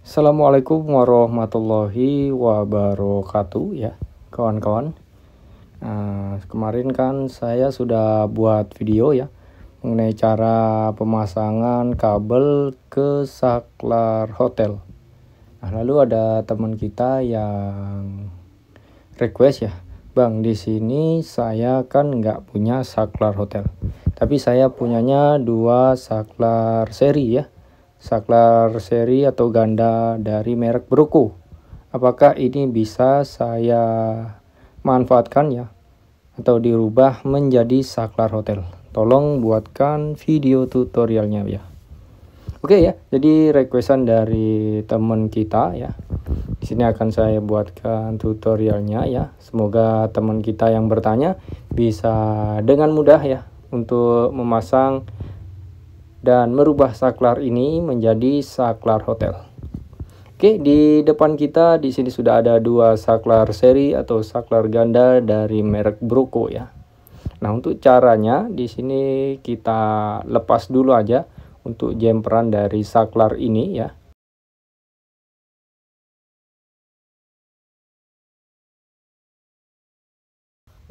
Assalamualaikum warahmatullahi wabarakatuh ya kawan-kawan nah, Kemarin kan saya sudah buat video ya Mengenai cara pemasangan kabel ke saklar hotel Nah lalu ada teman kita yang request ya Bang di sini saya kan nggak punya saklar hotel Tapi saya punyanya dua saklar seri ya saklar seri atau ganda dari merek Beruku, Apakah ini bisa saya manfaatkan ya atau dirubah menjadi saklar hotel? Tolong buatkan video tutorialnya ya. Oke ya, jadi requestan dari teman kita ya. Di sini akan saya buatkan tutorialnya ya. Semoga teman kita yang bertanya bisa dengan mudah ya untuk memasang dan merubah saklar ini menjadi saklar hotel. Oke, di depan kita di sini sudah ada dua saklar seri atau saklar ganda dari merek Broco ya. Nah, untuk caranya di sini kita lepas dulu aja untuk jemperan dari saklar ini ya.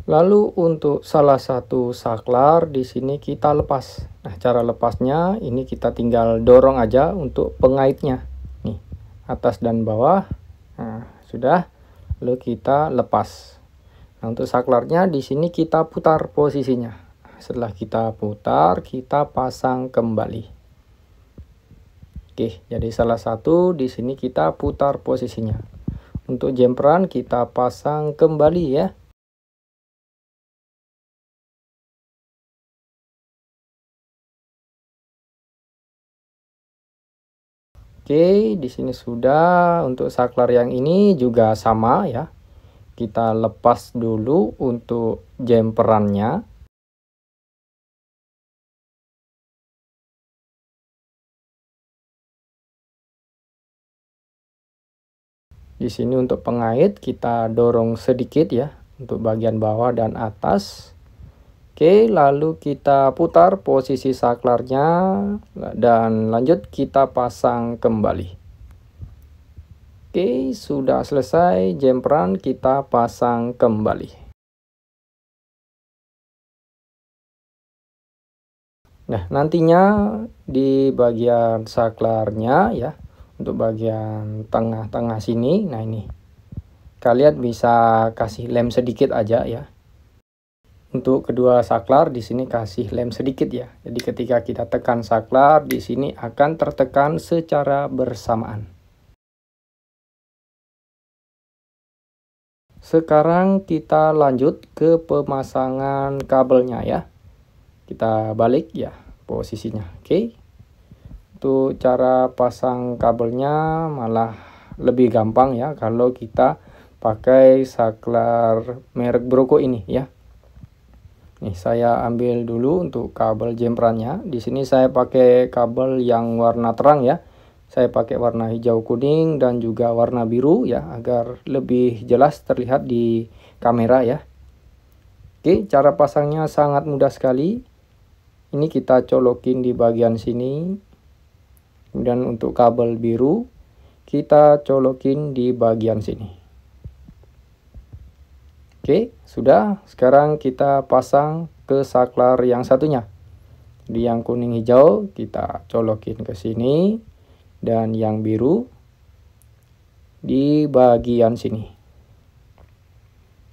Lalu untuk salah satu saklar di sini kita lepas. Nah, cara lepasnya ini kita tinggal dorong aja untuk pengaitnya. Nih, atas dan bawah. Nah, sudah. Lalu kita lepas. Nah, untuk saklarnya di sini kita putar posisinya. Setelah kita putar, kita pasang kembali. Oke, jadi salah satu di sini kita putar posisinya. Untuk jemperan kita pasang kembali ya. Oke, di sini sudah. Untuk saklar yang ini juga sama ya. Kita lepas dulu untuk jemperannya. Di sini untuk pengait kita dorong sedikit ya untuk bagian bawah dan atas. Oke, lalu kita putar posisi saklarnya dan lanjut kita pasang kembali. Oke, sudah selesai jemperan kita pasang kembali. Nah, nantinya di bagian saklarnya ya, untuk bagian tengah-tengah sini, nah ini. Kalian bisa kasih lem sedikit aja ya untuk kedua saklar di sini kasih lem sedikit ya. Jadi ketika kita tekan saklar di sini akan tertekan secara bersamaan. Sekarang kita lanjut ke pemasangan kabelnya ya. Kita balik ya posisinya. Oke. Okay. Untuk cara pasang kabelnya malah lebih gampang ya kalau kita pakai saklar merek Broko ini ya. Nih, saya ambil dulu untuk kabel jemperannya. Di sini saya pakai kabel yang warna terang ya. Saya pakai warna hijau kuning dan juga warna biru ya agar lebih jelas terlihat di kamera ya. Oke, cara pasangnya sangat mudah sekali. Ini kita colokin di bagian sini. Kemudian untuk kabel biru kita colokin di bagian sini. Oke, sudah. Sekarang kita pasang ke saklar yang satunya. Di yang kuning hijau kita colokin ke sini dan yang biru di bagian sini.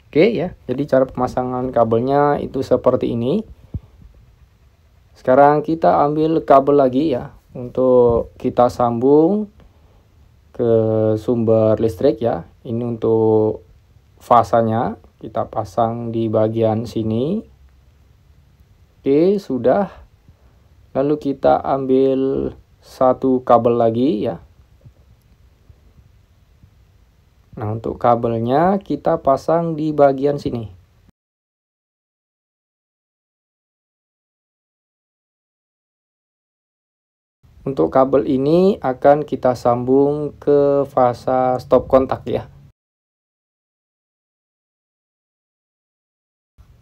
Oke ya. Jadi cara pemasangan kabelnya itu seperti ini. Sekarang kita ambil kabel lagi ya untuk kita sambung ke sumber listrik ya. Ini untuk fasanya kita pasang di bagian sini oke sudah lalu kita ambil satu kabel lagi ya nah untuk kabelnya kita pasang di bagian sini untuk kabel ini akan kita sambung ke fasa stop kontak ya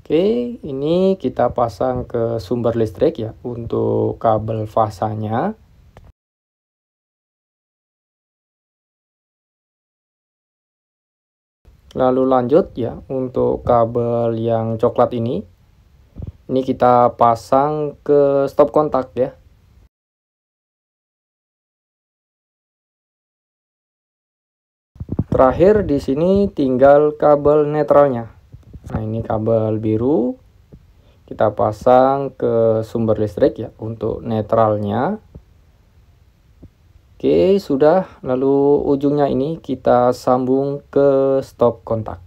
Oke, ini kita pasang ke sumber listrik ya untuk kabel fasanya. Lalu lanjut ya untuk kabel yang coklat ini. Ini kita pasang ke stop kontak ya. Terakhir di sini tinggal kabel netralnya. Nah, ini kabel biru kita pasang ke sumber listrik ya untuk netralnya. Oke, sudah. Lalu ujungnya ini kita sambung ke stop kontak.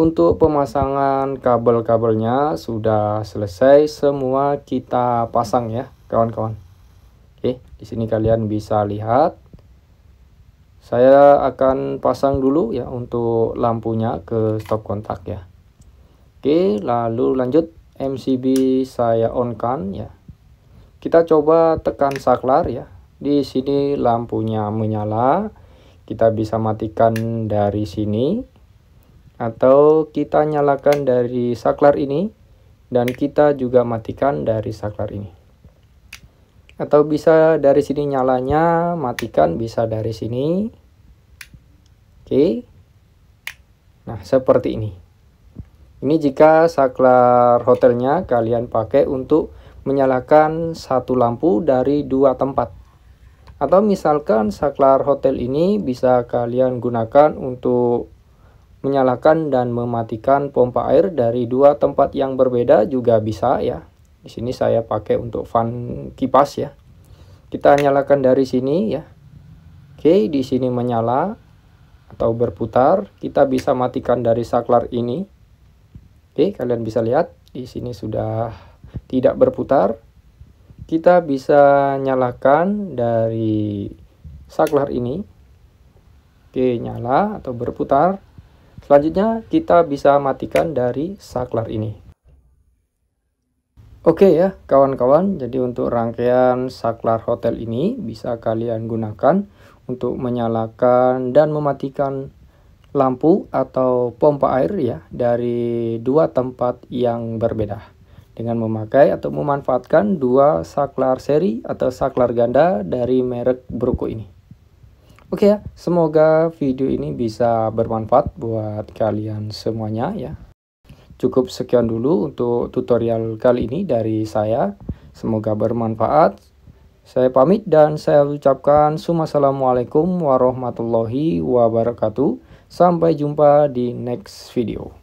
Untuk pemasangan kabel-kabelnya sudah selesai semua kita pasang ya, kawan-kawan. Oke, di sini kalian bisa lihat. Saya akan pasang dulu ya untuk lampunya ke stop kontak ya. Oke, lalu lanjut MCB saya on kan ya. Kita coba tekan saklar ya. Di sini lampunya menyala. Kita bisa matikan dari sini atau kita nyalakan dari saklar ini dan kita juga matikan dari saklar ini atau bisa dari sini nyalanya matikan bisa dari sini oke nah seperti ini ini jika saklar hotelnya kalian pakai untuk menyalakan satu lampu dari dua tempat atau misalkan saklar hotel ini bisa kalian gunakan untuk menyalakan dan mematikan pompa air dari dua tempat yang berbeda juga bisa ya di sini saya pakai untuk fan kipas ya. Kita nyalakan dari sini ya. Oke, di sini menyala atau berputar. Kita bisa matikan dari saklar ini. Oke, kalian bisa lihat di sini sudah tidak berputar. Kita bisa nyalakan dari saklar ini. Oke, nyala atau berputar. Selanjutnya kita bisa matikan dari saklar ini. Oke ya kawan-kawan, jadi untuk rangkaian saklar hotel ini bisa kalian gunakan untuk menyalakan dan mematikan lampu atau pompa air ya dari dua tempat yang berbeda dengan memakai atau memanfaatkan dua saklar seri atau saklar ganda dari merek Bruko ini. Oke ya, semoga video ini bisa bermanfaat buat kalian semuanya ya cukup sekian dulu untuk tutorial kali ini dari saya. Semoga bermanfaat. Saya pamit dan saya ucapkan Assalamualaikum warahmatullahi wabarakatuh. Sampai jumpa di next video.